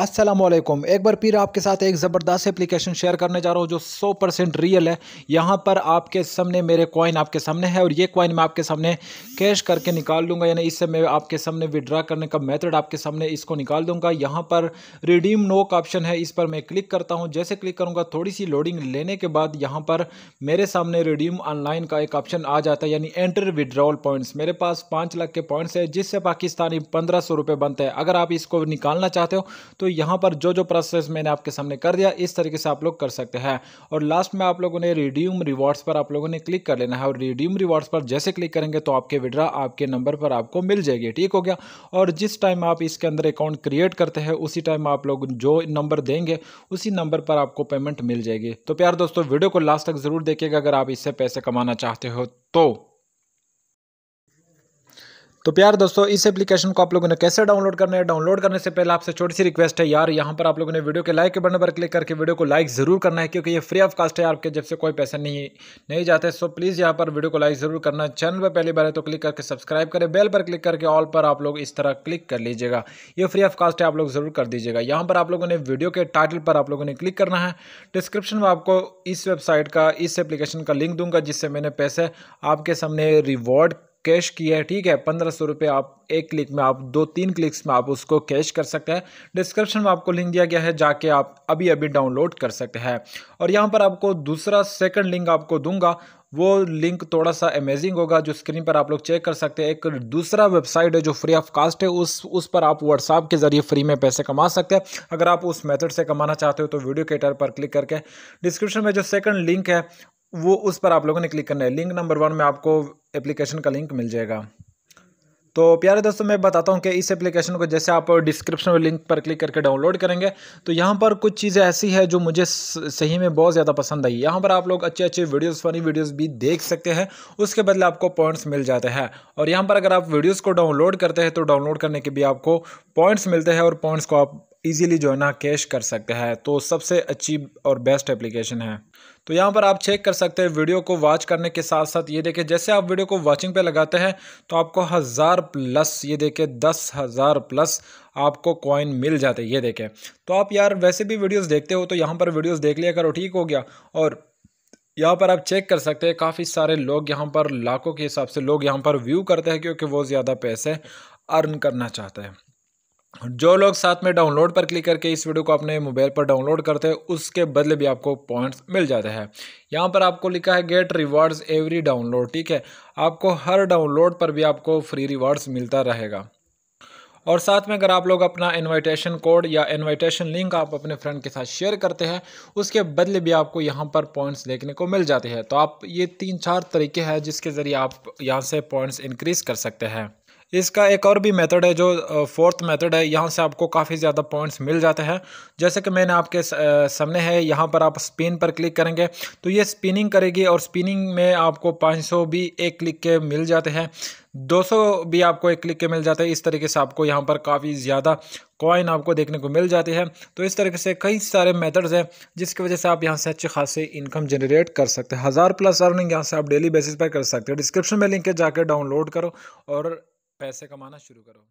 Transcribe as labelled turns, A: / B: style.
A: असलम एक बार फिर आपके साथ एक ज़बरदस्त एप्लीकेशन शेयर करने जा रहा हूँ जो 100 परसेंट रियल है यहाँ पर आपके सामने मेरे कॉइन आपके सामने है और ये कॉइन मैं आपके सामने कैश करके निकाल लूँगा यानी इससे मैं आपके सामने विड्रा करने का मेथड आपके सामने इसको निकाल दूँगा यहाँ पर रिडीम नो का ऑप्शन है इस पर मैं क्लिक करता हूँ जैसे क्लिक करूँगा थोड़ी सी लोडिंग लेने के बाद यहाँ पर मेरे सामने रिडीम ऑनलाइन का एक ऑप्शन आ जाता है यानी एंटर विड्रॉल पॉइंट्स मेरे पास पाँच लाख के पॉइंट्स है जिससे पाकिस्तानी पंद्रह सौ बनते हैं अगर आप इसको निकालना चाहते हो तो दोस्तों यहाँ पर जो जो प्रोसेस मैंने आपके सामने कर दिया इस तरीके से आप लोग कर सकते हैं और लास्ट में आप लोगों ने रिड्यूम रिवॉर्ड्स पर आप लोगों ने क्लिक कर लेना है और रिड्यूम रिवॉर्ड्स पर जैसे क्लिक करेंगे तो आपके विड्रा आपके नंबर पर आपको मिल जाएगी ठीक हो गया और जिस टाइम आप इसके अंदर अकाउंट क्रिएट करते हैं उसी टाइम आप लोग जो नंबर देंगे उसी नंबर पर आपको पेमेंट मिल जाएगी तो प्यार दोस्तों वीडियो को लास्ट तक ज़रूर देखिएगा अगर आप इससे पैसे कमाना चाहते हो तो तो प्यार दोस्तों इस एप्लीकेशन को आप लोगों ने कैसे डाउनलोड करना है डाउनलोड करने से पहले आपसे छोटी सी रिक्वेस्ट है यार यहाँ पर आप लोगों ने वीडियो के लाइक के बटन पर क्लिक करके वीडियो को लाइक जरूर करना है क्योंकि ये फ्री ऑफ कास्ट है आपके जब से कोई पैसा नहीं नहीं जाते सो प्लीज़ यहाँ पर वीडियो को लाइक जरूर करना चैनल पर पहली बार है तो क्लिक करके सब्सक्राइब करें बेल पर क्लिक करके ऑल पर आप लोग इस तरह क्लिक कर लीजिएगा ये फ्री ऑफ कास्ट है आप लोग जरूर कर दीजिएगा यहाँ पर आप लोगों ने वीडियो के टाइटल पर आप लोगों ने क्लिक करना है डिस्क्रिप्शन में आपको इस वेबसाइट का इस एप्लीकेशन का लिंक दूंगा जिससे मैंने पैसे आपके सामने रिवॉर्ड कैश की है ठीक है पंद्रह सौ रुपये आप एक क्लिक में आप दो तीन क्लिक्स में आप उसको कैश कर सकते हैं डिस्क्रिप्शन में आपको लिंक दिया गया है जाके आप अभी अभी डाउनलोड कर सकते हैं और यहाँ पर आपको दूसरा सेकंड लिंक आपको दूंगा वो लिंक थोड़ा सा अमेजिंग होगा जो स्क्रीन पर आप लोग चेक कर सकते हैं एक दूसरा वेबसाइट है जो फ्री ऑफ कास्ट है उस उस पर आप व्हाट्सअप के ज़रिए फ्री में पैसे कमा सकते हैं अगर आप उस मेथड से कमाना चाहते हो तो वीडियो केटर पर क्लिक करके डिस्क्रिप्शन में जो सेकंड लिंक है वो उस पर आप लोगों ने क्लिक करना है लिंक नंबर वन में आपको एप्लीकेशन का लिंक मिल जाएगा तो प्यारे दोस्तों मैं बताता हूँ कि इस एप्लीकेशन को जैसे आप डिस्क्रिप्शन में लिंक पर क्लिक करके डाउनलोड करेंगे तो यहाँ पर कुछ चीज़ें ऐसी है जो मुझे सही में बहुत ज़्यादा पसंद आई यहाँ पर आप लोग अच्छे अच्छे वीडियोस फनी वीडियोस भी देख सकते हैं उसके बदले आपको पॉइंट्स मिल जाते हैं और यहाँ पर अगर आप वीडियोज़ को डाउनलोड करते हैं तो डाउनलोड करने के भी आपको पॉइंट्स मिलते हैं और पॉइंट्स को आप ईजीली जो है ना कैश कर सकते हैं तो सबसे अच्छी और बेस्ट एप्लीकेशन है तो यहाँ पर आप चेक कर सकते हैं वीडियो को वॉच करने के साथ साथ ये देखें जैसे आप वीडियो को वॉचिंग पे लगाते हैं तो आपको हज़ार प्लस ये देखें दस हज़ार प्लस आपको कॉइन मिल जाते ये देखें तो आप यार वैसे भी वीडियोस देखते हो तो यहाँ पर वीडियोस देख लिया करो ठीक हो गया और यहाँ पर आप चेक कर सकते हैं काफ़ी सारे लोग यहाँ पर लाखों के हिसाब से लोग यहाँ पर व्यू करते हैं क्योंकि वो ज़्यादा पैसे अर्न करना चाहते हैं जो लोग साथ में डाउनलोड पर क्लिक करके इस वीडियो को अपने मोबाइल पर डाउनलोड करते हैं उसके बदले भी आपको पॉइंट्स मिल जाते हैं यहाँ पर आपको लिखा है गेट रिवार्ड्स एवरी डाउनलोड ठीक है आपको हर डाउनलोड पर भी आपको फ्री रिवार्ड्स मिलता रहेगा और साथ में अगर आप लोग अपना इनविटेशन कोड या इनविटेशन लिंक आप अपने फ्रेंड के साथ शेयर करते हैं उसके बदले भी आपको यहाँ पर पॉइंट्स देखने को मिल जाते हैं तो आप ये तीन चार तरीके हैं जिसके ज़रिए आप यहाँ से पॉइंट्स इंक्रीज़ कर सकते हैं इसका एक और भी मेथड है जो फोर्थ मेथड है यहाँ से आपको काफ़ी ज़्यादा पॉइंट्स मिल जाते हैं जैसे कि मैंने आपके सामने है यहाँ पर आप स्पिन पर क्लिक करेंगे तो ये स्पिनिंग करेगी और स्पिनिंग में आपको 500 भी एक क्लिक के मिल जाते हैं 200 भी आपको एक क्लिक के मिल जाते हैं इस तरीके से आपको यहाँ पर काफ़ी ज़्यादा कॉइन आपको देखने को मिल जाती है तो इस तरीके से कई सारे मेथड्स हैं जिसकी वजह से आप यहाँ से अच्छी खासी इनकम जनरेट कर सकते हैं हज़ार प्लस अर्निंग यहाँ से आप डेली बेसिस पर कर सकते हैं डिस्क्रिप्शन में लिंक के जाकर डाउनलोड करो और पैसे कमाना शुरू करो